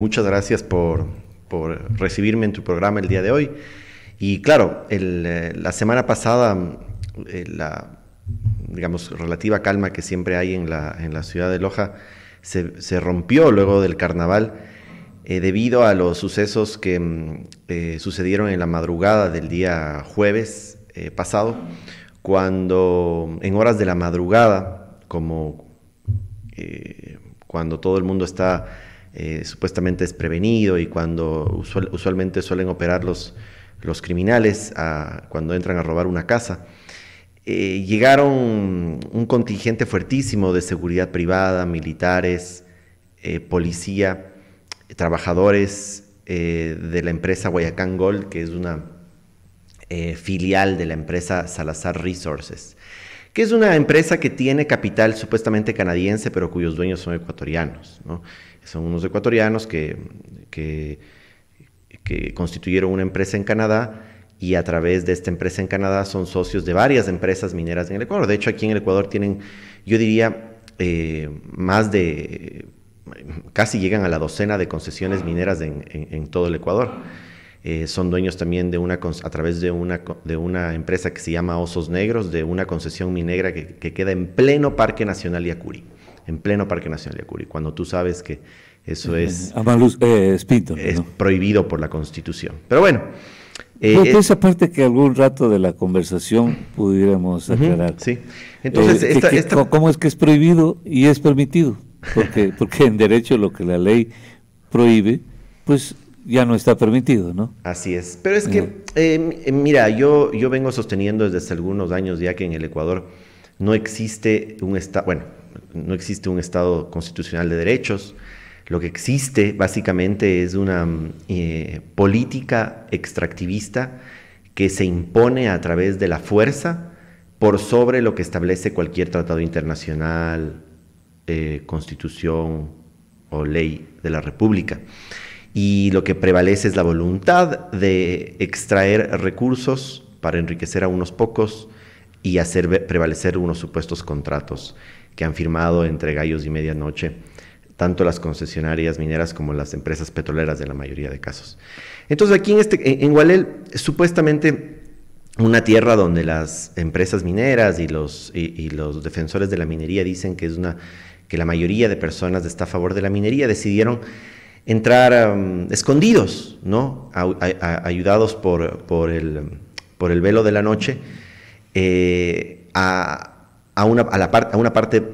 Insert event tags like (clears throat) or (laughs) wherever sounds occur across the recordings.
Muchas gracias por, recibirme en tu programa el día de hoy. Y claro, eh, la semana pasada, eh, la digamos, relativa calma que siempre hay en la, en la ciudad de Loja se, rompió luego del carnaval eh, debido a los sucesos que mm, sucedieron en la madrugada del día jueves pasado, cuando en horas de la madrugada, como cuando todo el mundo está eh, supuestamente es prevenido y cuando usualmente suelen operar los, criminales cuando entran a robar una casa. Eh, llegaron un contingente fuertísimo de seguridad privada, militares, eh, policía, trabajadores de la empresa Guayacán Gold, que es una filial de la empresa Salazar Resources que es una empresa que tiene capital supuestamente canadiense, pero cuyos dueños son ecuatorianos son unos ecuatorianos que, que, constituyeron una empresa en Canadá y a través de esta empresa en Canadá son socios de varias empresas mineras en el Ecuador. De hecho, aquí en el Ecuador tienen, yo diría, eh, más de, casi llegan a la docena de concesiones mineras en, todo el Ecuador. Eh, son dueños también de una, a través de una, de una empresa que se llama Osos Negros, de una concesión minera que, que queda en pleno Parque Nacional Yacuri en pleno Parque Nacional de Acuri, cuando tú sabes que eso eh, es, eh, es prohibido por la Constitución. Pero bueno. Eh, esa parte que algún rato de la conversación pudiéramos aclarar. sí. Entonces, ¿cómo es que es prohibido y es permitido? Porque, (laughs) porque en derecho lo que la ley prohíbe, pues ya no está permitido, ¿no? Así es. Pero es que, em, em, mira, yo, yo vengo sosteniendo desde hace algunos años ya que en el Ecuador no existe un Estado, bueno, no existe un Estado constitucional de derechos. Lo que existe básicamente es una mm, eh, política extractivista que se impone a través de la fuerza por sobre lo que establece cualquier tratado internacional, eh, constitución o ley de la República. Y lo que prevalece es la voluntad de extraer recursos para enriquecer a unos pocos y hacer prevalecer unos supuestos contratos que han firmado entre gallos y medianoche tanto las concesionarias mineras como las empresas petroleras en la mayoría de casos. Entonces aquí en, este, en Gualel, supuestamente una tierra donde las empresas mineras y los, y, los defensores de la minería dicen que, es una, que la mayoría de personas está a favor de la minería, decidieron entrar um, escondidos, ¿no? ayudados por, por, el, por el velo de la noche, eh, a a una, a la a una parte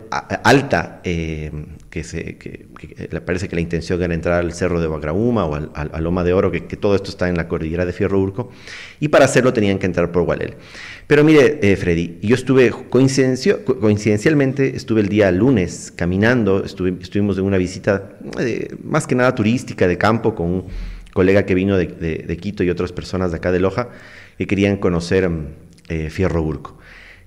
alta, eh, que, se, parece que la intención era entrar al Cerro de Bagrauma o al, a Loma de Oro, que, todo esto está en la cordillera de Fierro Urco, y para hacerlo tenían que entrar por Gualel. Pero mire, eh, Freddy, yo estuve, coincidencialmente, estuve el día lunes caminando, estuvimos en una visita eh, más que nada turística de campo con un colega que vino de, de Quito y otras personas de acá de Loja que querían conocer Fierro Urco.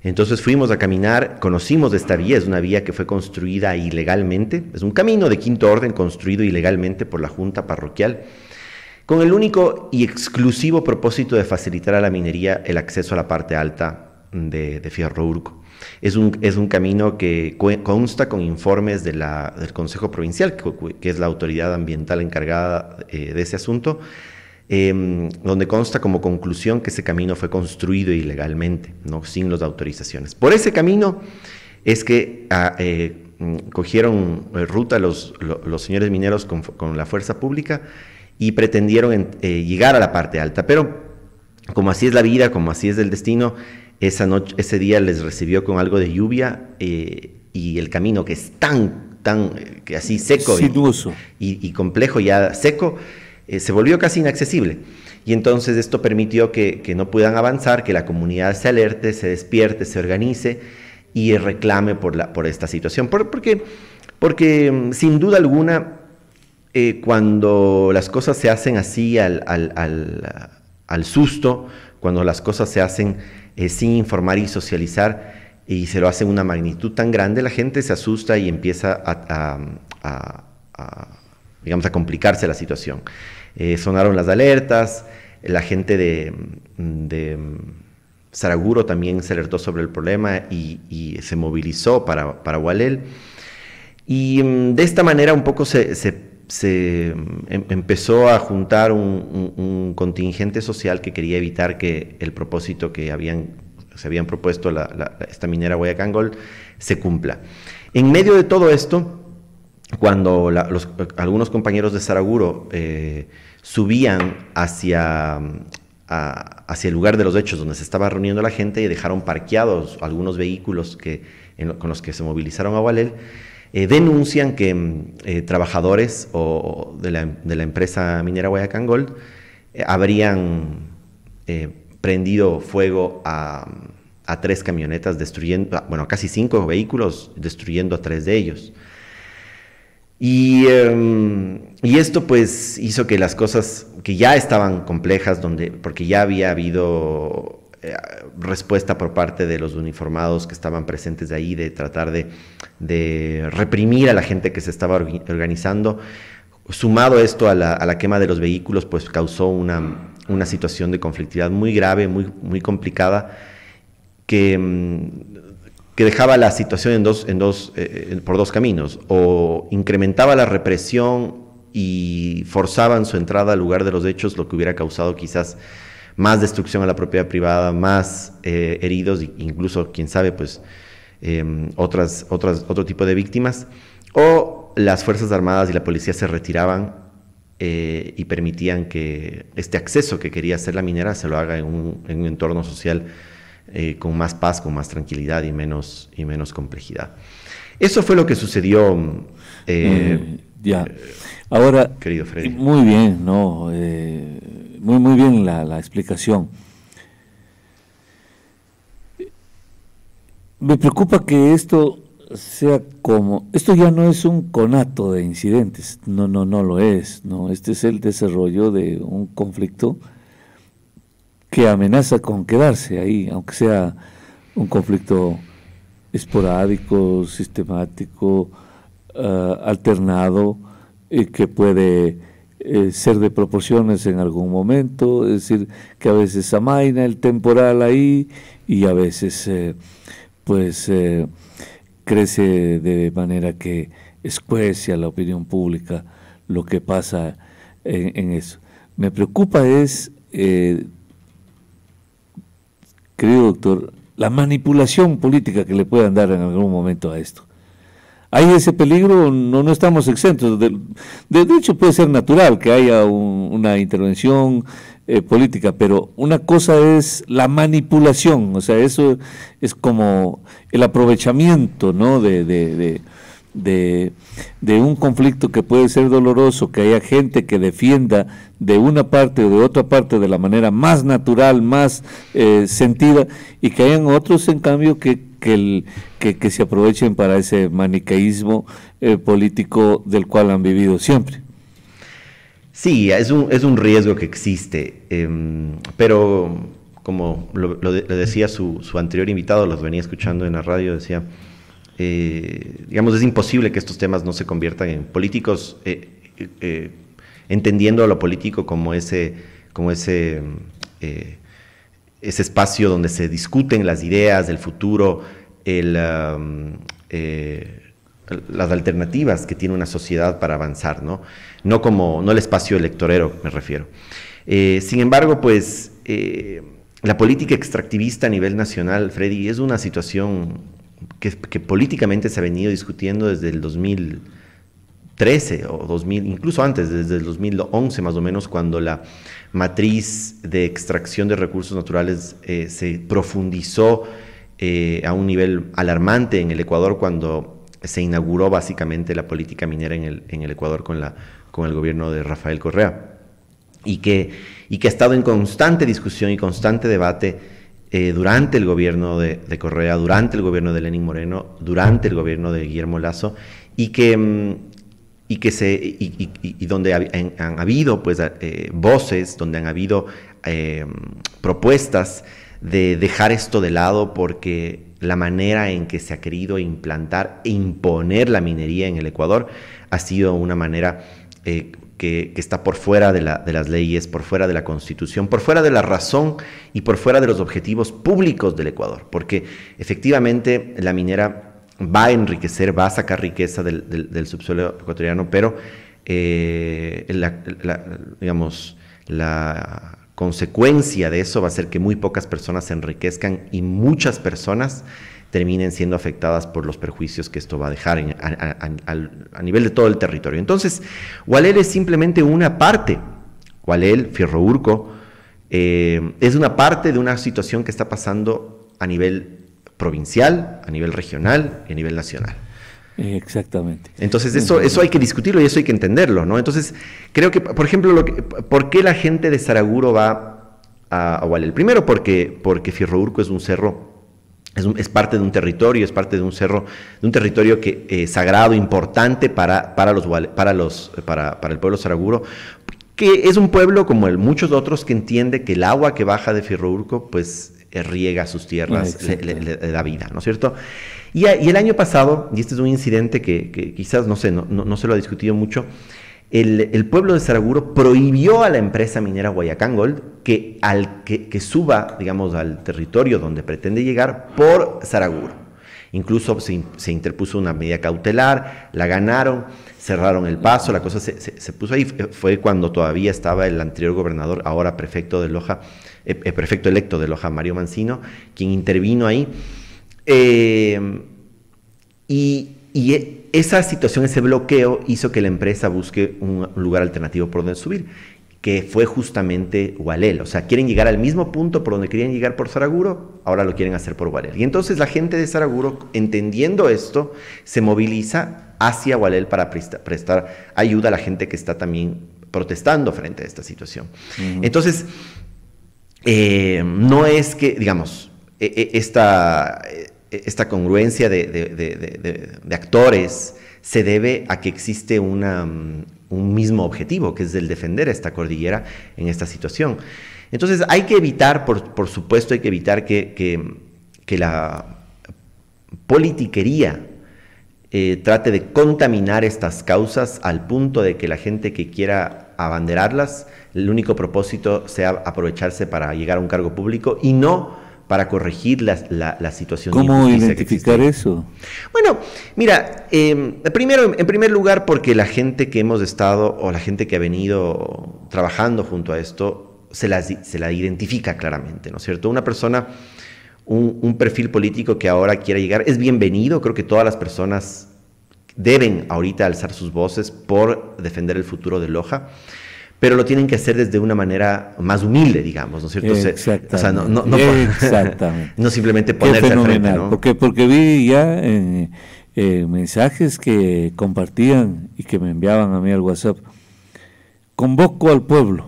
Entonces fuimos a caminar, conocimos de esta vía, es una vía que fue construida ilegalmente, es un camino de quinto orden construido ilegalmente por la Junta Parroquial, con el único y exclusivo propósito de facilitar a la minería el acceso a la parte alta de, Fierro Urco. Es un, es un, camino que consta con informes del Consejo Provincial, que, es la autoridad ambiental encargada eh, de ese asunto, Em, donde consta como conclusión que ese camino fue construido ilegalmente, ¿no? sin las autorizaciones. Por ese camino es que ah, eh, mm, cogieron eh, ruta los, señores mineros con, la fuerza pública y pretendieron eh, llegar a la parte alta. Pero como así es la vida, como así es el destino, esa noche, ese día les recibió con algo de lluvia y el camino que es tan, tan, que así seco y, y, y complejo, ya seco, eh, se volvió casi inaccesible. Y entonces esto permitió que, no puedan avanzar, que la comunidad se alerte, se despierte, se organice y reclame por, esta situación. porque, porque mm, sin duda alguna, eh, cuando las cosas se hacen así al, susto, cuando las cosas se hacen eh, sin informar y socializar, y se lo hacen una magnitud tan grande, la gente se asusta y empieza digamos, a complicarse la situación. Eh, sonaron las alertas, la gente de, de Saraguro también se alertó sobre el problema y, se movilizó para, para Walel. Y mm, de esta manera un poco se, mm, em, empezó a juntar un, contingente social que quería evitar que el propósito que habían, se habían propuesto esta minera Guayacangol se cumpla. En medio de todo esto, cuando algunos compañeros de Saraguro eh, subían mm, hacia, el lugar de los hechos donde se estaba reuniendo la gente y dejaron parqueados algunos vehículos con los que se movilizaron a walel eh, denuncian que mm, eh, trabajadores de, la, empresa minera Guayacán Gold habrían prendido fuego a, tres camionetas, destruyendo, bueno, casi cinco vehículos, destruyendo a tres de ellos. Em, y, esto pues hizo que las cosas que ya estaban complejas, donde, porque ya había habido eh, respuesta por parte de los uniformados que estaban presentes de ahí, de tratar de, reprimir a la gente que se estaba organizando, sumado esto a la, a la, quema de los vehículos, pues causó una, una situación de conflictividad muy grave, muy, muy complicada, que em, que dejaba la situación eh, eh, por dos caminos. O incrementaba la represión y forzaban su entrada al lugar de los hechos, lo que hubiera causado quizás más destrucción a la propiedad privada, más eh, heridos, incluso, quién sabe, pues em, otras, otras, otro tipo de víctimas. O las Fuerzas Armadas y la policía se retiraban y permitían que este acceso que quería hacer la minera se lo haga en un, en un entorno social eh, con más paz, con más tranquilidad y menos, y menos complejidad. Eso fue lo que sucedió. Eh, ya. Eh, Ahora, querido Freddy. Muy bien, no, muy, muy bien la, la explicación. Me preocupa que esto sea como esto ya no es un conato de incidentes, no, no, no lo es, no, este es el desarrollo de un conflicto que amenaza con quedarse ahí, aunque sea un conflicto esporádico, sistemático, ah, alternado, y que puede eh, ser de proporciones en algún momento, es decir, que a veces amaina el temporal ahí y a veces eh, pues eh, crece de manera que escuece a la opinión pública lo que pasa en, en eso. Me preocupa es querido doctor, la manipulación política que le puedan dar en algún momento a esto. ¿Hay ese peligro? No, no estamos exentos. De, hecho, puede ser natural que haya una intervención eh, política, pero una cosa es la manipulación, o sea, eso es como el aprovechamiento ¿no? de de, un conflicto que puede ser doloroso, que haya gente que defienda de una parte o de otra parte de la manera más natural, más eh, sentida, y que hayan otros, en cambio, que, que, se aprovechen para ese maniqueísmo eh, político del cual han vivido siempre. Sí, es un, es un riesgo que existe, em, pero como lo, decía su, su, anterior invitado, los venía escuchando en la radio, decía, eh, digamos, es imposible que estos temas no se conviertan en políticos, eh, eh, entendiendo a lo político como ese, como ese, ese espacio donde se discuten las ideas, del futuro, um, las alternativas que tiene una sociedad para avanzar, ¿no? No como, no el espacio electorero, me refiero. sin embargo, pues la política extractivista a nivel nacional, Freddy, es una situación que, políticamente se ha venido discutiendo desde el 2013 o 2000, incluso antes, desde el 2011 más o menos, cuando la matriz de extracción de recursos naturales eh, se profundizó eh, a un nivel alarmante en el Ecuador cuando se inauguró básicamente la política minera en el, Ecuador con, el gobierno de Rafael Correa y y que ha estado en constante discusión y constante debate eh, durante el gobierno de, Correa, durante el gobierno de Lenín Moreno, durante el gobierno de Guillermo Lazo, y que, mm, y que se, y, donde han, habido pues, eh, voces, donde han habido eh, propuestas de dejar esto de lado porque la manera en que se ha querido implantar e imponer la minería en el Ecuador ha sido una manera que, está por fuera de, las leyes, por fuera de la constitución, por fuera de la razón y por fuera de los objetivos públicos del Ecuador, porque efectivamente la minera va a enriquecer, va a sacar riqueza del, subsuelo ecuatoriano, pero eh, digamos, la consecuencia de eso va a ser que muy pocas personas se enriquezcan y muchas personas terminen siendo afectadas por los perjuicios que esto va a dejar a, nivel de todo el territorio. Entonces, Gualel es simplemente una parte, Gualel, Fierro Urco, eh, es una parte de una situación que está pasando a nivel provincial, a nivel regional y a nivel nacional. Exactamente. Entonces eso, eso hay que discutirlo y eso hay que entenderlo, ¿no? Entonces creo que, por ejemplo, ¿por qué la gente de Saraguro va a, Gualel? Primero porque, porque Urco es un cerro es, parte de un territorio, es parte de un cerro, de un territorio que, eh, sagrado, importante para, para, los, para, los, para, el pueblo saraguro, que es un pueblo como muchos otros que entiende que el agua que baja de Firrourco, pues eh, riega sus tierras, le, da vida, ¿no es cierto? Y, el año pasado, y este es un incidente que, quizás, no sé, no, no se lo ha discutido mucho, el, pueblo de Saraguro prohibió a la empresa minera Guayacán Gold que, suba, digamos, al territorio donde pretende llegar por Saraguro. Incluso se, interpuso una medida cautelar, la ganaron, cerraron el paso, la cosa se, puso ahí. Fue cuando todavía estaba el anterior gobernador, ahora prefecto de Loja, el eh, eh, prefecto electo de Loja, Mario Mancino, quien intervino ahí. Eh, y, y esa situación, ese bloqueo hizo que la empresa busque un, lugar alternativo por donde subir, que fue justamente Gualel. O sea, quieren llegar al mismo punto por donde querían llegar por Saraguro, ahora lo quieren hacer por Gualel. Y entonces la gente de Saraguro, entendiendo esto, se moviliza hacia Gualel para prestar ayuda a la gente que está también protestando frente a esta situación. Entonces, eh, no es que, digamos, e, e, esta e-, esta congruencia de, actores se debe a que existe mm, un mismo objetivo, que es el defender esta cordillera en esta situación. Entonces hay que evitar, por, supuesto, hay que evitar que, la politiquería eh, trate de contaminar estas causas al punto de que la gente que quiera abanderarlas, el único propósito sea aprovecharse para llegar a un cargo público y no para corregir la, la, situación. ¿Cómo identificar eso? Bueno, mira, em, primero, en primer lugar, porque la gente que hemos estado o la gente que ha venido trabajando junto a esto se la, se la identifica claramente, ¿no es cierto? Una persona, un, un perfil político que ahora quiera llegar, es bienvenido, creo que todas las personas deben ahorita alzar sus voces por defender el futuro de Loja pero lo tienen que hacer desde una manera más humilde, digamos, ¿no es cierto? Exactamente. O sea, no, (laughs) simplemente ponerse al frente, ¿no? Porque, porque vi ya eh, eh, mensajes que compartían y que me enviaban a mí al WhatsApp. Convoco al pueblo.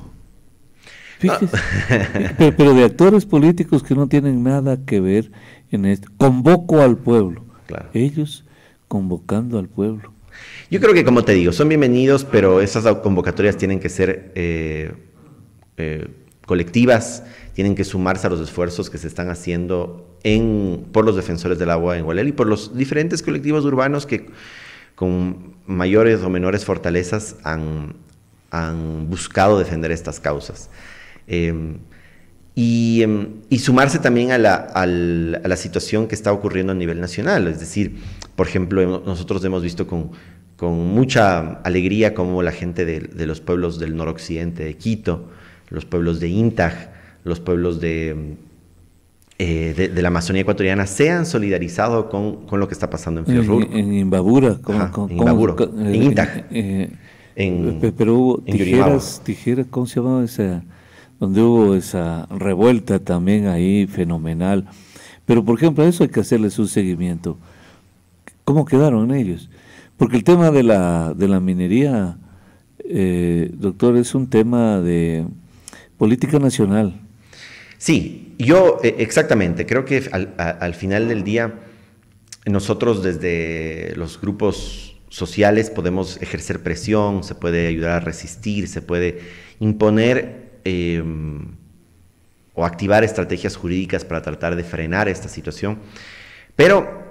Fíjese, ah. (laughs) pero, de actores políticos que no tienen nada que ver en esto. Convoco al pueblo. Ellos convocando al pueblo. Yo creo que, como te digo, son bienvenidos, pero esas convocatorias tienen que ser eh, eh, colectivas, tienen que sumarse a los esfuerzos que se están haciendo por los defensores del agua en Guadalajara y por los diferentes colectivos urbanos que con mayores o menores fortalezas han, buscado defender estas causas. Em, em, y, sumarse también a la situación que está ocurriendo a nivel nacional. Es decir, por ejemplo, nosotros hemos visto con, con mucha alegría como la gente de, los pueblos del noroccidente de Quito, los pueblos de Intag, los pueblos de, eh, de, la Amazonía ecuatoriana se han solidarizado con, lo que está pasando en Fierrur. En, Imbabura, en, Intag, en Intaj. pero hubo tijeras, tijeras, ¿cómo se llamaba esa? Donde hubo esa revuelta también ahí, fenomenal. Pero, por ejemplo, a eso hay que hacerles un seguimiento. ¿Cómo quedaron ellos? Porque el tema de la, de la minería, eh, doctor, es un tema de política nacional. Sí, yo eh, exactamente, creo que al, final del día nosotros desde los grupos sociales podemos ejercer presión, se puede ayudar a resistir, se puede imponer em, o activar estrategias jurídicas para tratar de frenar esta situación, pero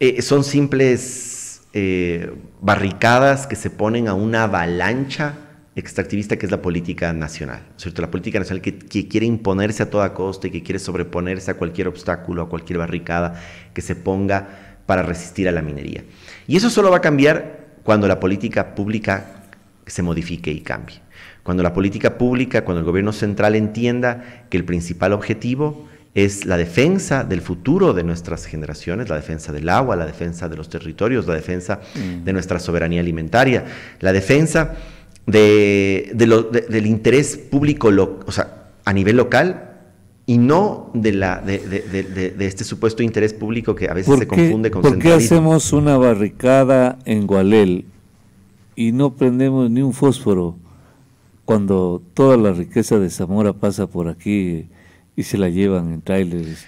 eh, son simples eh, barricadas que se ponen a una avalancha extractivista que es la política nacional, La política nacional que, que, quiere imponerse a toda costa y que quiere sobreponerse a cualquier obstáculo, a cualquier barricada que se ponga para resistir a la minería. Y eso solo va a cambiar cuando la política pública se modifique y cambie. Cuando la política pública, cuando el gobierno central entienda que el principal objetivo es la defensa del futuro de nuestras generaciones, la defensa del agua, la defensa de los territorios, la defensa mm. de nuestra soberanía alimentaria, la defensa de, del interés público o sea, a nivel local y no de, la, de, este supuesto interés público que a veces se confunde con ¿Por qué hacemos una barricada en Gualel y no prendemos ni un fósforo cuando toda la riqueza de Zamora pasa por aquí? y se la llevan en trailers.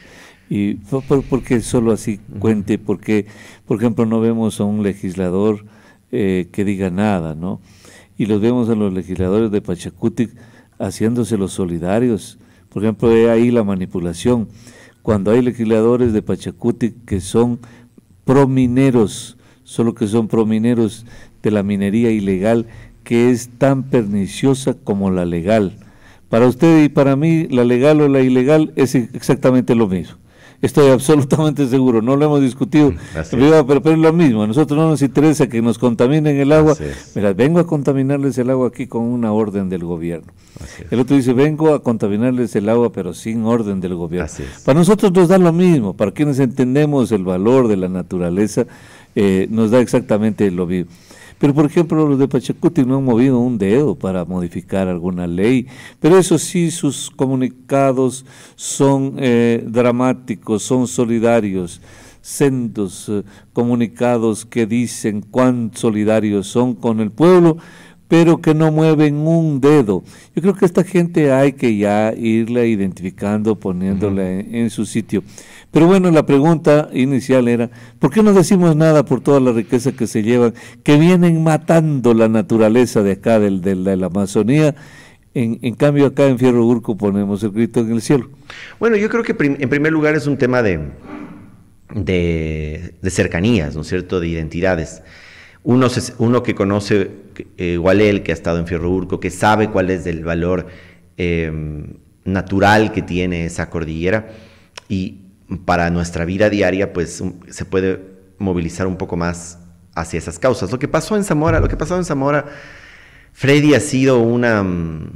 Y porque solo así cuente, porque, por ejemplo, no vemos a un legislador eh, que diga nada, ¿no? Y los vemos a los legisladores de Pachacutic haciéndose los solidarios. Por ejemplo, ahí la manipulación. Cuando hay legisladores de Pachacutic que son promineros, solo que son promineros de la minería ilegal, que es tan perniciosa como la legal. Para usted y para mí, la legal o la ilegal es exactamente lo mismo. Estoy (laughs) absolutamente seguro, no lo hemos discutido, mm, pero, es lo mismo. A nosotros no nos interesa que nos contaminen el agua. Mira, vengo a contaminarles el agua aquí con una orden del gobierno. El otro dice, vengo a contaminarles el agua, pero sin orden del gobierno. Para nosotros nos da lo mismo, para quienes entendemos el valor de la naturaleza, eh, nos da exactamente lo mismo. Pero, por ejemplo, los de Pachacuti no han movido un dedo para modificar alguna ley. Pero eso sí, sus comunicados son eh, dramáticos, son solidarios sendos eh, comunicados que dicen cuán solidarios son con el pueblo pero que no mueven un dedo. Yo creo que esta gente hay que ya irla identificando, poniéndola en, su sitio. Pero bueno, la pregunta inicial era, ¿por qué no decimos nada por toda la riqueza que se llevan, que vienen matando la naturaleza de acá, del, de la Amazonía? En, cambio, acá en Fierro Urco ponemos el grito en el cielo. Bueno, yo creo que en primer lugar es un tema de, de, de cercanías, ¿no es cierto?, de identidades. Uno, que conoce eh, igual él que ha estado en Fierroburco, que sabe cuál es el valor em, natural que tiene esa cordillera y para nuestra vida diaria pues um, se puede movilizar un poco más hacia esas causas. Lo que pasó en Zamora, lo que pasó en Zamora, Freddy ha sido una, mm,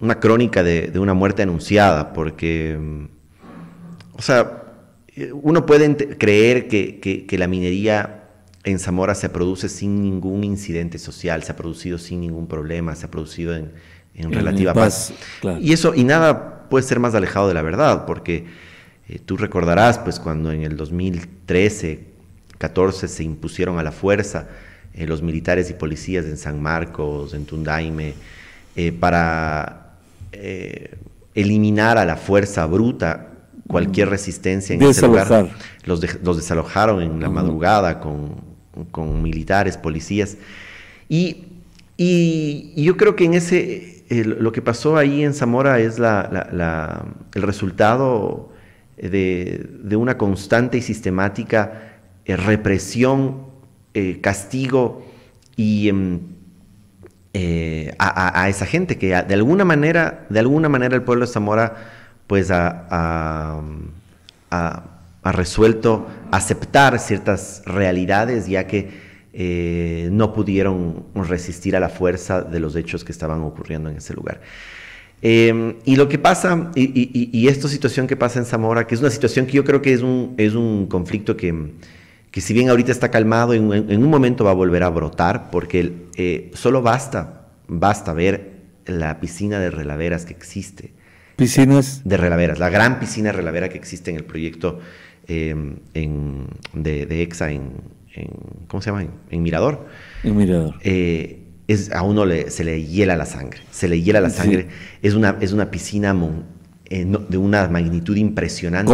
una crónica de, una muerte anunciada, porque, mm, o sea, eh, uno puede creer que la minería en Zamora se produce sin ningún incidente social, se ha producido sin ningún problema, se ha producido en, relativa paz. Y eso, y nada puede ser más alejado de la verdad, porque eh, tú recordarás, pues cuando en el 2013, 14 se impusieron a la fuerza eh, los militares y policías en San Marcos, en Tundaime, eh, para eliminar a la fuerza bruta cualquier mm. resistencia en ese lugar. Los, los desalojaron en la madrugada con con militares, policías. Y, y, yo creo que en ese, lo que pasó ahí en Zamora es el resultado de, una constante y sistemática eh, represión, eh, castigo y... Em, eh, a, esa gente que de alguna manera, de alguna manera el pueblo de Zamora, pues a, ha resuelto aceptar ciertas realidades ya que eh, no pudieron resistir a la fuerza de los hechos que estaban ocurriendo en ese lugar. Em, y lo que pasa, y, esta situación que pasa en Zamora, que es una situación que yo creo que es un, es un conflicto que, que si bien ahorita está calmado, en, un momento va a volver a brotar, porque eh, solo basta, basta ver la piscina de relaveras que existe. Piscinas. De relaveras, la gran piscina de relavera que existe en el proyecto Em, en, de, de, EXA en, en, ¿cómo se llama? En, Mirador. En Mirador. Eh, es, a uno le, se le hiela la sangre, se le hiela la sangre. Es, una, es una piscina eh, de una magnitud impresionante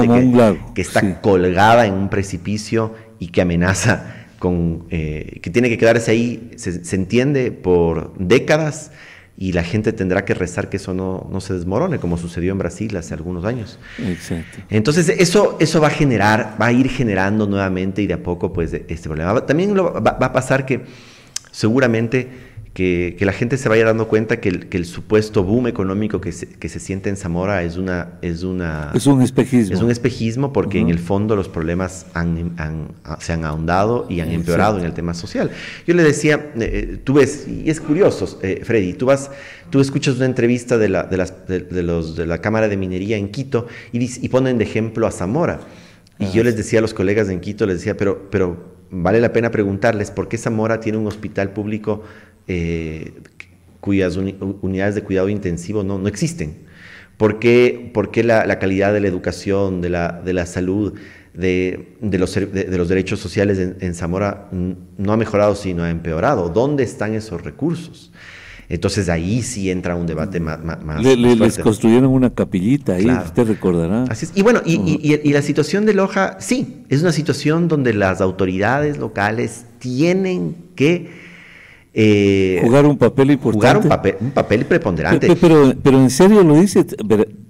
que, está colgada en un precipicio y que amenaza con, eh, que tiene que quedarse ahí, se entiende, por décadas y la gente tendrá que rezar que eso no, no, se desmorone, como sucedió en Brasil hace algunos años. Entonces, eso, eso va a generar, va a ir generando nuevamente y de a poco, pues, este problema. También lo, va, va, a pasar que seguramente que, la gente se vaya dando cuenta que el, supuesto boom económico que se, siente en Zamora es una... Es, una, es un espejismo. Es un espejismo porque en el fondo los problemas se han ahondado y han empeorado en el tema social. Yo le decía, eh, eh, tú ves, y es curioso, eh, Freddy, tú vas, tú escuchas una entrevista de la, de, la Cámara de Minería en Quito y, y ponen de ejemplo a Zamora. Y ah, yo les decía a los colegas en Quito, les decía, pero, pero vale la pena preguntarles por qué Zamora tiene un hospital público eh, cuyas unidades de cuidado intensivo no, no existen. ¿Por qué, la, calidad de la educación, de la, de la salud, de, los, de, los, derechos sociales en, Zamora no ha mejorado, sino ha empeorado? ¿Dónde están esos recursos? Entonces ahí sí entra un debate más. más, les construyeron una capillita ahí, usted recordará. Y bueno, y, la situación de Loja, sí, es una situación donde las autoridades locales tienen que eh, jugar un papel importante. Jugar un papel, un papel preponderante. Pero, en serio lo dice,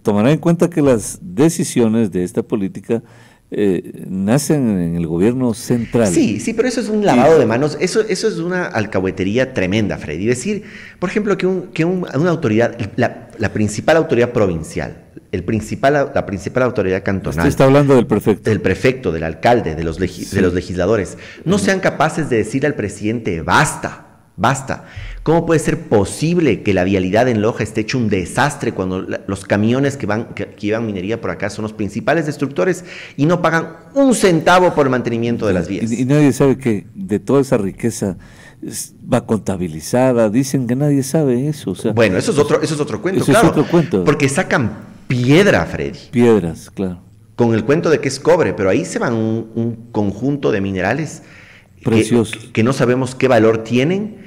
tomará en cuenta que las decisiones de esta política eh, nacen en el gobierno central. Sí, sí, pero eso es un lavado de manos, eso, eso es una alcahuetería tremenda, Freddy. Decir, por ejemplo, que, una autoridad, la, principal autoridad provincial, el principal, la principal autoridad cantonal. está hablando del prefecto. Del prefecto, del alcalde, de los, de los legisladores, no sean capaces de decir al presidente, basta Basta. ¿Cómo puede ser posible que la vialidad en Loja esté hecho un desastre cuando los camiones que, van, que, llevan minería por acá son los principales destructores y no pagan un centavo por el mantenimiento de las vías? Y, nadie sabe que de toda esa riqueza va contabilizada, dicen que nadie sabe eso. bueno, eso es otro, eso es otro cuento, claro. Porque sacan piedra, Freddy. Piedras, claro. Con el cuento de que es cobre, pero ahí se van un, conjunto de minerales Preciosos. que no sabemos qué valor tienen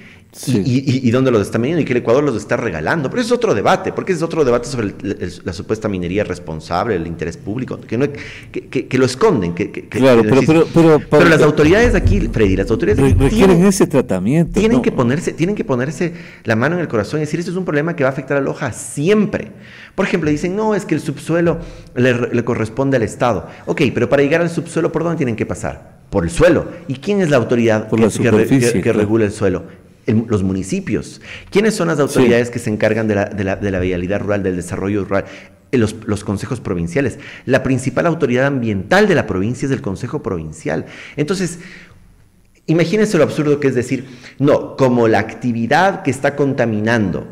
y, dónde los está midiendo y que el Ecuador los está regalando. Pero eso es otro debate, porque es otro debate sobre la supuesta minería responsable, el interés público, que, no, que, lo esconden. Que, claro, pero, pero, pero, las autoridades aquí, Freddy, las autoridades requieren ese tratamiento. Tienen, que ponerse, tienen que ponerse la mano en el corazón y decir, esto es un problema que va a afectar a Loja siempre. Por ejemplo, dicen, no, es que el subsuelo le, corresponde al Estado. Ok, pero para llegar al subsuelo, ¿por dónde tienen que pasar? Por el suelo. ¿Y quién es la autoridad que regula el suelo? los municipios. ¿Quiénes son las autoridades que se encargan de la, vialidad rural, del desarrollo rural? Eh, los, los, consejos provinciales. La principal autoridad ambiental de la provincia es el Consejo Provincial. Entonces, imagínense lo absurdo que es decir, no, como la actividad que está contaminando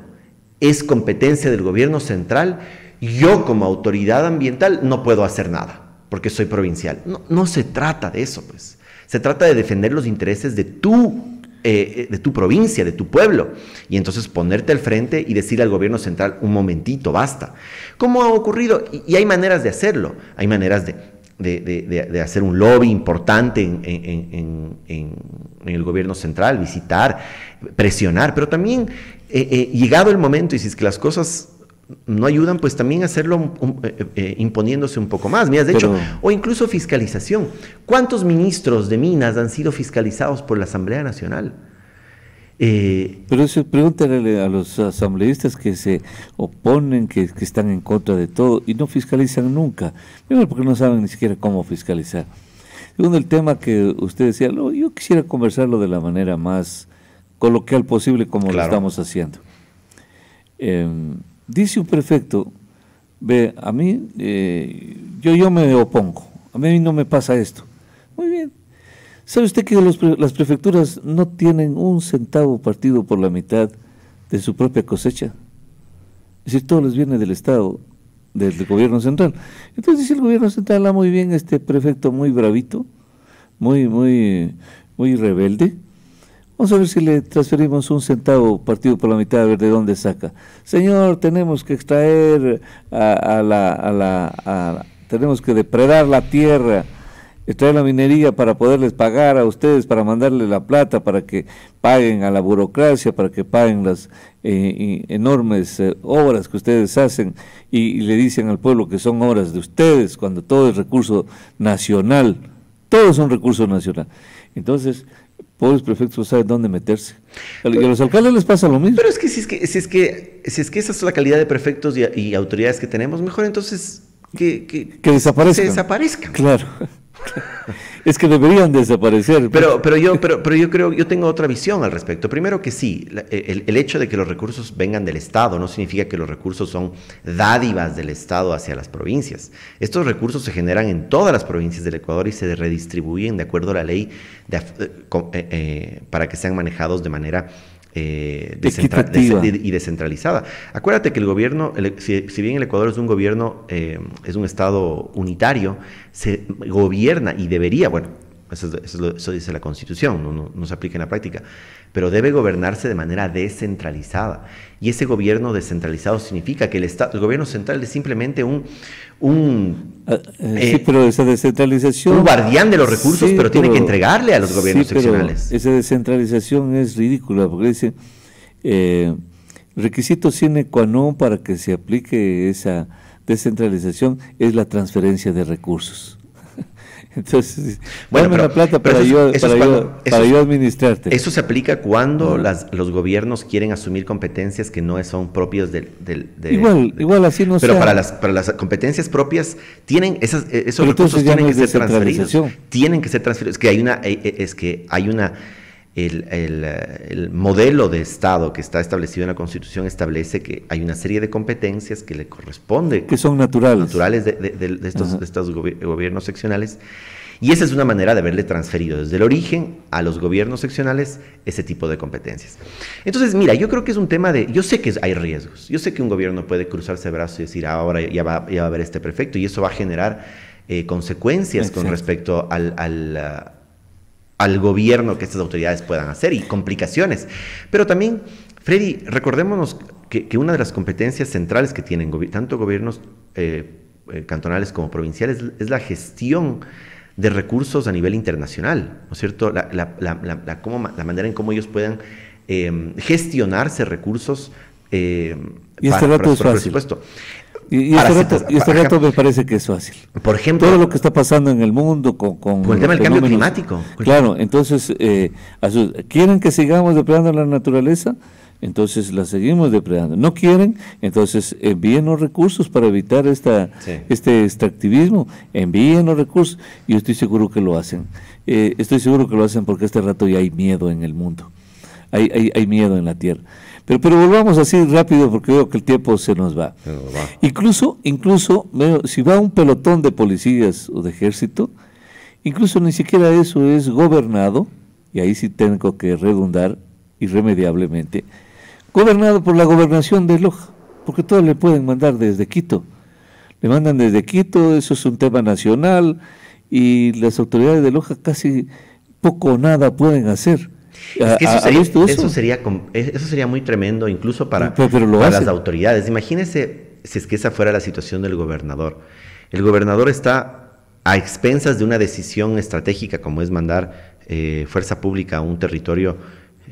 es competencia del gobierno central, yo como autoridad ambiental no puedo hacer nada, porque soy provincial. No, no se trata de eso, pues. Se trata de defender los intereses de tu eh, eh, de tu provincia, de tu pueblo. Y entonces ponerte al frente y decirle al gobierno central, un momentito, basta. ¿Cómo ha ocurrido? Y, hay maneras de hacerlo. Hay maneras de, hacer un lobby importante en, el gobierno central, visitar, presionar, pero también eh, llegado el momento, y si es que las cosas no ayudan, pues también a hacerlo um, um, eh, eh, imponiéndose un poco más. Mira, de hecho, o incluso fiscalización. ¿Cuántos ministros de Minas han sido fiscalizados por la Asamblea Nacional? Eh, Pero eso pregúntale a los asambleístas que se oponen, que, están en contra de todo y no fiscalizan nunca. Primero porque no saben ni siquiera cómo fiscalizar. Segundo, el tema que usted decía, no, yo quisiera conversarlo de la manera más coloquial posible como lo estamos haciendo. Em, Dice un prefecto, ve, a mí, eh, yo, yo me opongo, a mí no me pasa esto. Muy bien. ¿Sabe usted que las prefecturas no tienen un centavo partido por la mitad de su propia cosecha? Es decir, todo les viene del Estado, del, gobierno central. Entonces dice el gobierno central, ah, muy bien, este prefecto muy bravito, muy, muy, muy rebelde, Vamos a ver si le transferimos un centavo partido por la mitad, a ver de dónde saca. Señor, tenemos que extraer a, la, tenemos que depredar la tierra, extraer la minería para poderles pagar a ustedes, para mandarle la plata, para que paguen a la burocracia, para que paguen las eh, enormes eh, obras que ustedes hacen y, y le dicen al pueblo que son obras de ustedes, cuando todo es recurso nacional, todo es un recurso nacional. Entonces, pobres prefectos no saben dónde meterse. a los alcaldes les pasa lo mismo. Pero es que si es que, si es que, si es que esa es la calidad de prefectos y, autoridades que tenemos, mejor entonces que, que, Que desaparezcan. Claro. (laughs) es que deberían desaparecer. Pues. Pero, pero, yo, pero, pero yo creo, yo tengo otra visión al respecto. Primero que sí, e, el, hecho de que los recursos vengan del Estado no significa que los recursos son dádivas del Estado hacia las provincias. Estos recursos se generan en todas las provincias del Ecuador y se redistribuyen de acuerdo a la ley eh, eh, eh, para que sean manejados de manera eh, y descentralizada. Acuérdate que el gobierno, si, bien el Ecuador es un gobierno, eh, es un Estado unitario, se gobierna y debería, bueno, eso, dice la Constitución, no, no, se aplica en la práctica. Pero debe gobernarse de manera descentralizada. Y ese gobierno descentralizado significa que el, Estado, el gobierno central es simplemente un... un ah, eh, eh, esa descentralización... guardián de los recursos, pero, tiene que entregarle a los gobiernos sí, Esa descentralización es ridícula, porque dice... Eh, requisito sine qua non para que se aplique esa descentralización es la transferencia de recursos. Entonces, bueno, plata para, yo, administrarte. Eso se aplica cuando las, los gobiernos quieren asumir competencias que no son propias del... igual, así no Pero Para, las, para las competencias propias, tienen esas, e, esos recursos tienen que ser transferidos. Tienen que ser transferidos. que hay una... Es que hay una e, e, el, modelo de Estado que está establecido en la Constitución establece que hay una serie de competencias que le corresponde. Que son naturales. Naturales de, estos, gobiernos seccionales. Y esa es una manera de haberle transferido desde el origen a los gobiernos seccionales ese tipo de competencias. Entonces, mira, yo creo que es un tema de, yo sé que hay riesgos, yo sé que un gobierno puede cruzarse brazos y decir, ahora ya va, a haber este prefecto y eso va a generar eh, consecuencias con respecto al ah, al gobierno que estas autoridades puedan hacer y complicaciones. Pero también, Freddy, recordémonos que, una de las competencias centrales que tienen tanto gobiernos eh, eh, cantonales como provinciales es la gestión de recursos a nivel internacional, ¿no es cierto? La, la, manera en cómo ellos puedan eh, gestionarse recursos. Este para, para, y, y, este, este reto, me parece que es fácil. Por ejemplo. Todo lo que está pasando en el mundo con. Con, el tema del cambio climático. Claro, entonces, eh, ¿quieren que sigamos depredando la naturaleza? Entonces la seguimos depredando. No quieren, entonces envíen los recursos para evitar esta, este extractivismo. Envíen los recursos y estoy seguro que lo hacen. Eh, estoy seguro que lo hacen porque este rato ya hay miedo en el mundo hay, miedo en la tierra. Pero, pero volvamos así rápido porque veo que el tiempo se nos va. Incluso, incluso, si va un pelotón de policías o de ejército, incluso ni siquiera eso es gobernado, y ahí sí tengo que redundar irremediablemente, gobernado por la gobernación de Loja, porque todos le pueden mandar desde Quito. Le mandan desde Quito, eso es un tema nacional, y las autoridades de Loja casi poco o nada pueden hacer Ah, ah, eso, sería, eh, eso? sería, muy tremendo, incluso para, las autoridades. imagínese si es que esa fuera la situación del gobernador. El gobernador está a expensas de una decisión estratégica como es mandar eh, fuerza pública a un territorio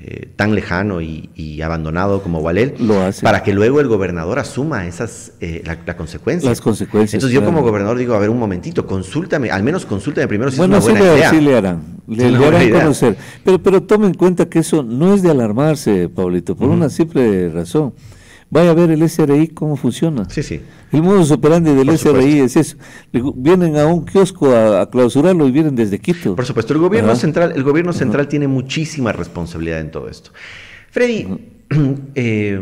eh, tan lejano y, abandonado como Gualel, para que luego el gobernador asuma esas eh, la, Las consecuencias. Entonces yo como gobernador digo, a ver un momentito, consultame, al menos consúltame primero si bueno, es una buena idea. Sí le harán, le, harán conocer. Pero, pero tome en cuenta que eso no es de alarmarse, Paulito por una simple razón vaya a ver el SRI cómo funciona. Sí, sí. El modus operandi del SRI es eso. Vienen a un kiosco a, clausurarlo y vienen desde Quito. Por supuesto, el gobierno central, el gobierno central tiene muchísima responsabilidad en todo esto. Freddy, (clears throat) eh,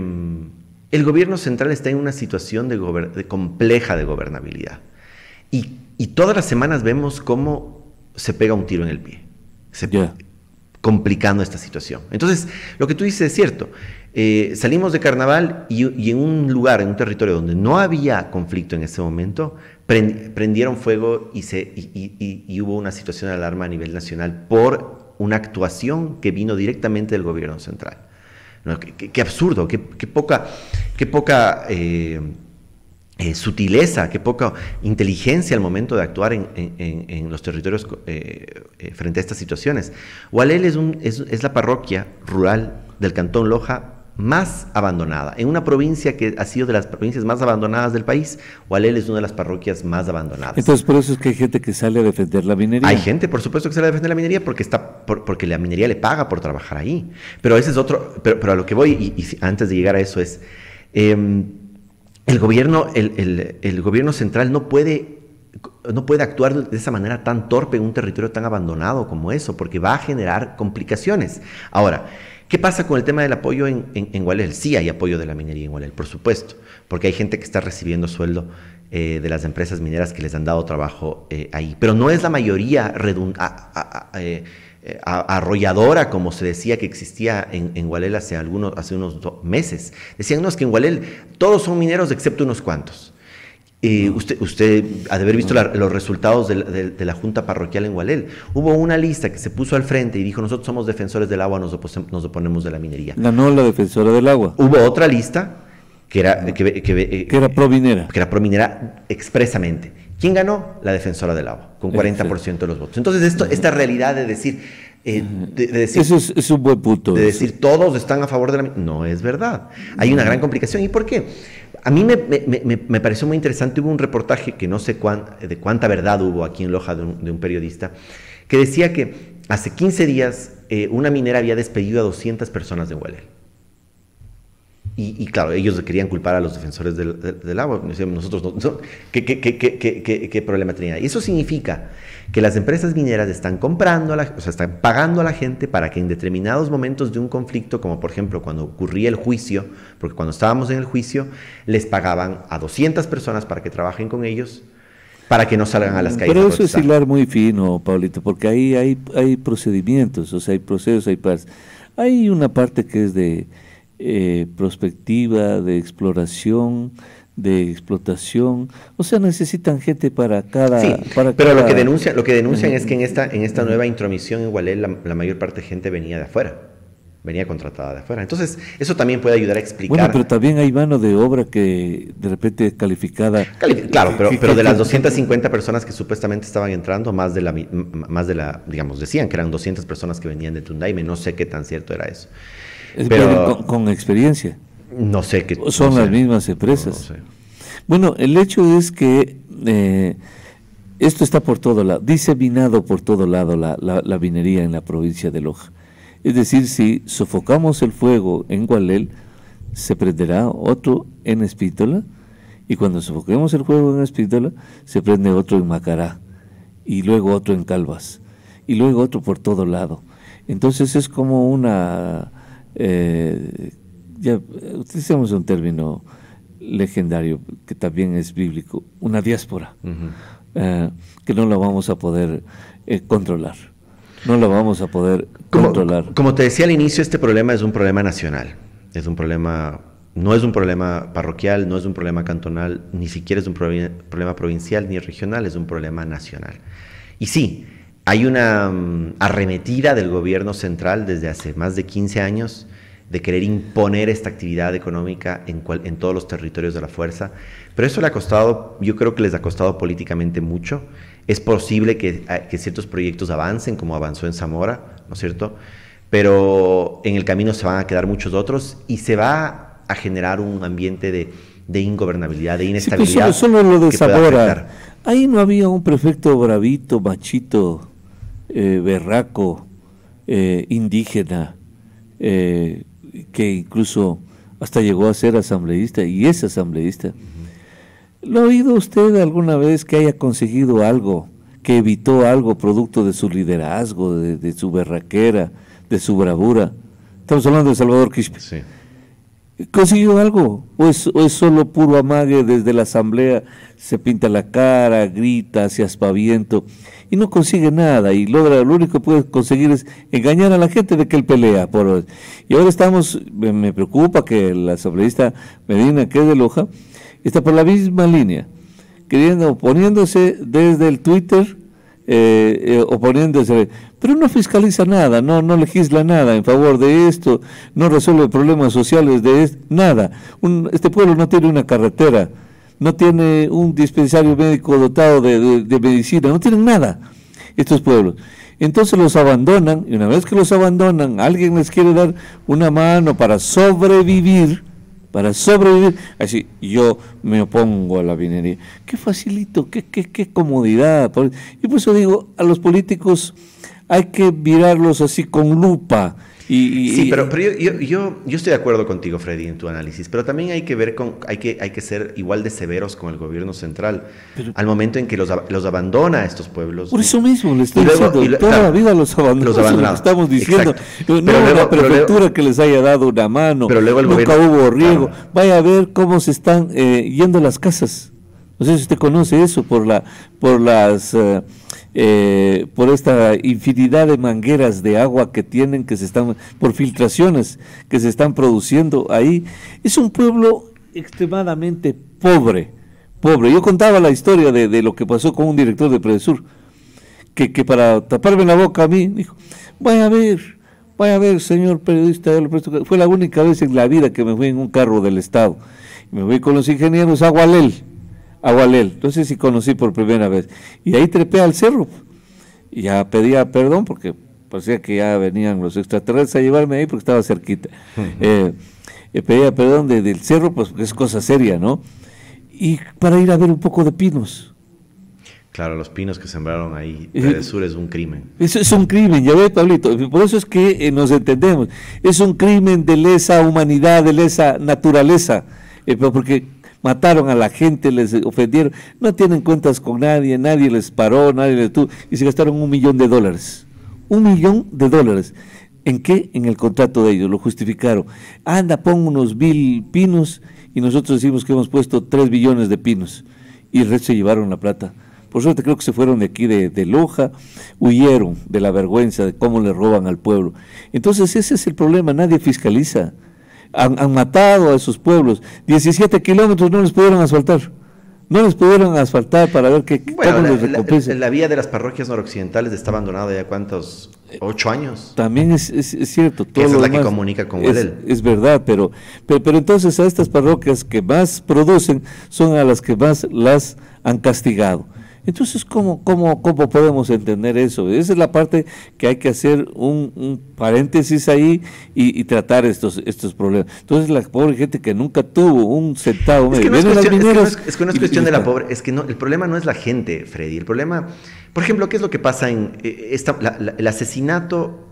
el gobierno central está en una situación de, compleja de gobernabilidad. Y, todas las semanas vemos cómo se pega un tiro en el pie. Complicando esta situación. Entonces, lo que tú dices es cierto. Eh, salimos de carnaval y, en un lugar, en un territorio donde no había conflicto en ese momento, prendieron fuego y, hubo una situación de alarma a nivel nacional por una actuación que vino directamente del gobierno central. qué, absurdo, qué, poca, qué poca eh, eh, sutileza, qué poca inteligencia al momento de actuar en, los territorios frente a estas situaciones. Hualel es la parroquia rural del Cantón Loja más abandonada, en una provincia que ha sido de las provincias más abandonadas del país. Hualel es una de las parroquias más abandonadas. Entonces, por eso es que hay gente que sale a defender la minería. Hay gente, por supuesto, que sale a defender la minería porque está porque la minería le paga por trabajar ahí. Pero ese es otro, pero, a lo que voy, y, antes de llegar a eso es, em, el, gobierno, gobierno central no puede no puede actuar de esa manera tan torpe en un territorio tan abandonado como eso, porque va a generar complicaciones. Ahora, ¿Qué pasa con el tema del apoyo en, en, Gualel? Sí hay apoyo de la minería en Gualel, por supuesto, porque hay gente que está recibiendo sueldo eh, de las empresas mineras que les han dado trabajo eh, ahí, pero no es la mayoría eh, arrolladora, como se decía que existía en, en Gualel hace, algunos, hace unos meses. Decían, no, que en Gualel todos son mineros excepto unos cuantos. Eh, usted, usted ha de haber visto los resultados de, la Junta Parroquial en Gualel. Hubo una lista que se puso al frente y dijo, nosotros somos defensores del agua, nos, oponemos de la minería. Ganó la defensora del agua. Hubo otra lista que era... Eh, que, era prominera. Que era prominera expresamente. ¿Quién ganó? La defensora del agua, con 40% este. de los votos. Entonces, esto, esta realidad de decir, eh, de, decir, eso es, un De decir, todos están a favor de la... No es verdad. Hay una gran complicación. ¿Y por qué? A mí me, me, pareció muy interesante, hubo un reportaje que no sé de cuánta verdad hubo aquí en Loja de un, periodista, que decía que hace 15 días eh, una minera había despedido a 200 personas de Huelel. Y, claro, ellos querían culpar a los defensores del, del, agua. Nosotros no, qué, problema tenía? Y eso significa que las empresas mineras están comprando, o sea, están pagando a la gente para que en determinados momentos de un conflicto, como por ejemplo cuando ocurría el juicio, porque cuando estábamos en el juicio, les pagaban a 200 personas para que trabajen con ellos, para que no salgan a las calles. Pero eso es hilar muy fino, Paulito, porque ahí hay, hay procedimientos, o sea, hay procesos, hay partes. Hay una parte que es de eh, prospectiva, de exploración, de explotación, o sea, necesitan gente para cada. Sí, pero lo que denuncian, lo que denuncian es que en esta, en esta nueva intromisión en la, mayor parte de gente venía de afuera, venía contratada de afuera. Entonces, eso también puede ayudar a explicar. Bueno, pero también hay mano de obra que de repente calificada. claro, pero, pero de las 250 personas que supuestamente estaban entrando, más de la, más de la, digamos, decían que eran 200 personas que venían de Tundaime, no sé qué tan cierto era eso. Pero, con, experiencia. No sé qué. Son las mismas empresas. Bueno, el hecho es que eh, esto está por todo lado, diseminado por todo lado la, la, vinería en la provincia de Loja. Es decir, si sofocamos el fuego en Gualel, se prenderá otro en Espítola, y cuando sofocamos el fuego en Espítola, se prende otro en Macará, y luego otro en Calvas, y luego otro por todo lado. Entonces es como una eh, ya utilizamos un término legendario que también es bíblico, una diáspora, eh, que no la vamos a poder eh, controlar. No lo vamos a poder controlar. Como te decía al inicio, este problema es un problema nacional. Es un problema, no es un problema parroquial, no es un problema cantonal, ni siquiera es un problema provincial ni regional, es un problema nacional. Y sí, hay una mm, arremetida del gobierno central desde hace más de 15 años de querer imponer esta actividad económica en, cual, en todos los territorios de la fuerza, pero eso le ha costado, yo creo que les ha costado políticamente mucho. Es posible ah, que, ciertos proyectos avancen, como avanzó en Zamora, ¿no es cierto? Pero en el camino se van a quedar muchos otros y se va a generar un ambiente de, ingobernabilidad, de pues, inestabilidad. solo, solo, lo de Zamora. Ahí no había un prefecto bravito, machito, eh, berraco, eh, indígena, eh, que incluso hasta llegó a ser asambleísta y es asambleísta. ¿Lo ha oído usted alguna vez que haya conseguido algo, que evitó algo producto de su liderazgo, de, su berraquera, de su bravura? Estamos hablando de Salvador Quispe. ¿Consiguió algo? ¿O es, es, solo puro amague desde la asamblea? Se pinta la cara, grita, se aspaviento y no consigue nada y logra, lo único que puede conseguir es engañar a la gente de que él pelea. por Y ahora estamos, me preocupa que la asambleísta Medina, que es de Loja, está por la misma línea, queriendo, poniéndose desde el Twitter eh, eh oponiéndose, eh, pero no fiscaliza nada, no, no legisla nada en favor de esto, no resuelve problemas sociales de esto, nada. este pueblo no tiene una carretera, no tiene un dispensario médico dotado de, de medicina, no tienen nada estos pueblos. Entonces los abandonan y una vez que los abandonan, alguien les quiere dar una mano para sobrevivir para sobrevivir. Así, yo me opongo a la minería. Qué facilito, qué, qué, qué comodidad. Y por eso digo, a los políticos hay que mirarlos así con lupa sí, pero, yo, yo, yo, estoy de acuerdo contigo, Freddy, en tu análisis, pero también hay que ver con, hay que, hay que ser igual de severos con el gobierno central al momento en que los, los abandona a estos pueblos. Por eso mismo le estoy diciendo, toda la vida los abandonó, estamos diciendo, eh, no pero una prefectura que les haya dado una mano, pero luego nunca hubo riego, vaya a ver cómo se están eh, yendo las casas, no sé si usted conoce eso por, la, por las... Eh, eh, por esta infinidad de mangueras de agua que tienen, que se están, por filtraciones que se están produciendo ahí. Es un pueblo extremadamente pobre, pobre. Yo contaba la historia de, lo que pasó con un director de Predesur, que, que para taparme la boca a mí, dijo, vaya a ver, vaya a ver, señor periodista, fue la única vez en la vida que me fui en un carro del Estado. Me fui con los ingenieros a Gualel Agualel. Entonces sí conocí por primera vez. Y ahí trepé al cerro. Y ya pedía perdón porque parecía que ya venían los extraterrestres a llevarme ahí porque estaba cerquita. Eh, eh, pedía perdón del cerro, pues es cosa seria, ¿no? Y para ir a ver un poco de pinos. Claro, los pinos que sembraron ahí, eh, del sur es un crimen. Eso es un crimen, ya ves, Pablito. Por eso es que nos entendemos. Es un crimen de lesa humanidad, de lesa naturaleza. porque mataron a la gente, les ofendieron, no tienen cuentas con nadie, nadie les paró, nadie les tuvo, y se gastaron un millón de dólares. Un millón de dólares. ¿En qué? En el contrato de ellos, lo justificaron. Anda, pon unos mil pinos y nosotros decimos que hemos puesto tres billones de pinos y el resto se llevaron la plata. Por suerte creo que se fueron de aquí de, de Loja, huyeron de la vergüenza de cómo le roban al pueblo. Entonces ese es el problema, nadie fiscaliza han, matado a esos pueblos. 17 kilómetros no les pudieron asfaltar. No les pudieron asfaltar para ver qué bueno, la, les la, vía de las parroquias noroccidentales está abandonada ya cuántos, ocho años. También es, cierto. Todo esa es la que comunica con es, es verdad, pero, pero, entonces a estas parroquias que más producen son a las que más las han castigado. Entonces, ¿cómo, cómo, cómo podemos entender eso? Esa es la parte que hay que hacer un, paréntesis ahí y, tratar estos, estos problemas. Entonces, la pobre gente que nunca tuvo un centavo Es que no es cuestión, que no es, cuestión de la pobre, es que no, el problema no es la gente, Freddy. El problema, por ejemplo, ¿qué es lo que pasa en eh, esta, el asesinato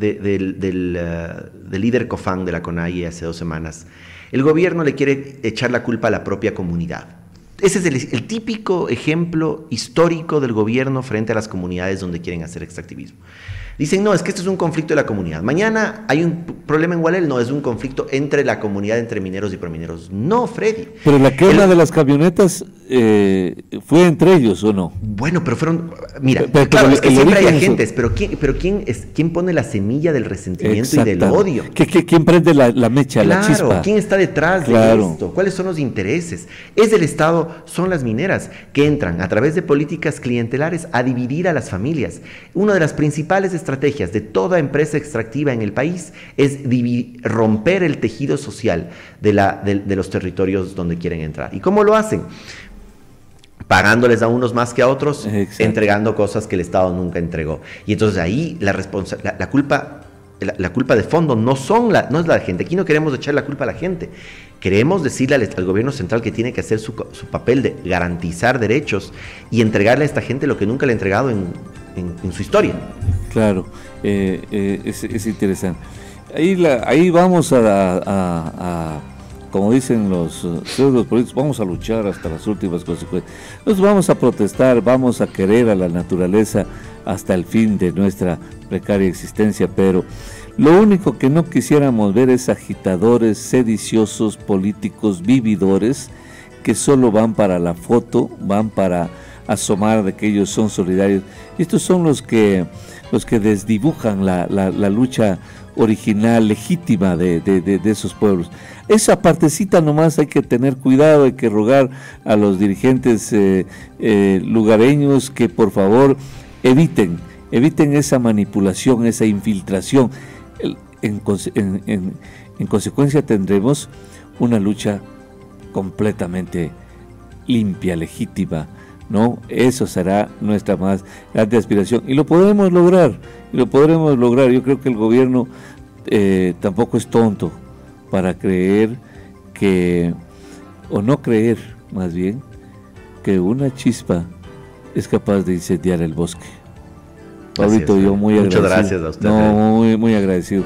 eh, del, líder Cofán de la CONAIE hace dos semanas? El gobierno le quiere echar la culpa a la propia comunidad ese es el, típico ejemplo histórico del gobierno frente a las comunidades donde quieren hacer extractivismo. Dicen, no, es que esto es un conflicto de la comunidad. Mañana hay un problema en Gualel, no, es un conflicto entre la comunidad, entre mineros y promineros. No, Freddy. Pero la quema de las camionetas eh, fue entre ellos, ¿o no? Bueno, pero fueron, mira, pero, claro, que siempre hay agentes, pero ¿quién, es, quién pone la semilla del resentimiento y del odio? quién prende la, mecha, la chispa? ¿quién está detrás de esto? ¿Cuáles son los intereses? Es del Estado, son las mineras que entran a través de políticas clientelares a dividir a las familias. Una de las principales estrategias de toda empresa extractiva en el país es romper el tejido social de, la, de, los territorios donde quieren entrar. ¿Y cómo lo hacen? pagándoles a unos más que a otros, entregando cosas que el Estado nunca entregó. Y entonces ahí la, culpa... La, culpa de fondo no, son la, no es la gente. Aquí no queremos echar la culpa a la gente. Queremos decirle al, gobierno central que tiene que hacer su, su, papel de garantizar derechos y entregarle a esta gente lo que nunca le ha entregado en en, su historia. Claro, eh, eh, es, interesante. Ahí, la, ahí vamos a, como dicen los políticos, vamos a luchar hasta las últimas consecuencias. Nos vamos a protestar, vamos a querer a la naturaleza hasta el fin de nuestra precaria existencia, pero lo único que no quisiéramos ver es agitadores, sediciosos, políticos, vividores, que solo van para la foto, van para asomar de que ellos son solidarios. Y estos son los que, los que desdibujan la, la, lucha original, legítima de, de, de, esos pueblos. Esa partecita nomás hay que tener cuidado, hay que rogar a los dirigentes eh, eh, lugareños que por favor eviten, eviten esa manipulación, esa infiltración. en consecuencia tendremos una lucha completamente limpia, legítima, ¿no? Eso será nuestra más grande aspiración y lo podremos lograr, lo podremos lograr. Yo creo que el gobierno eh, tampoco es tonto para creer que, o no creer más bien, que una chispa es capaz de incendiar el bosque. Pablito, yo eh. muy agradecido. Muchas gracias a usted. Eh. muy, muy agradecido.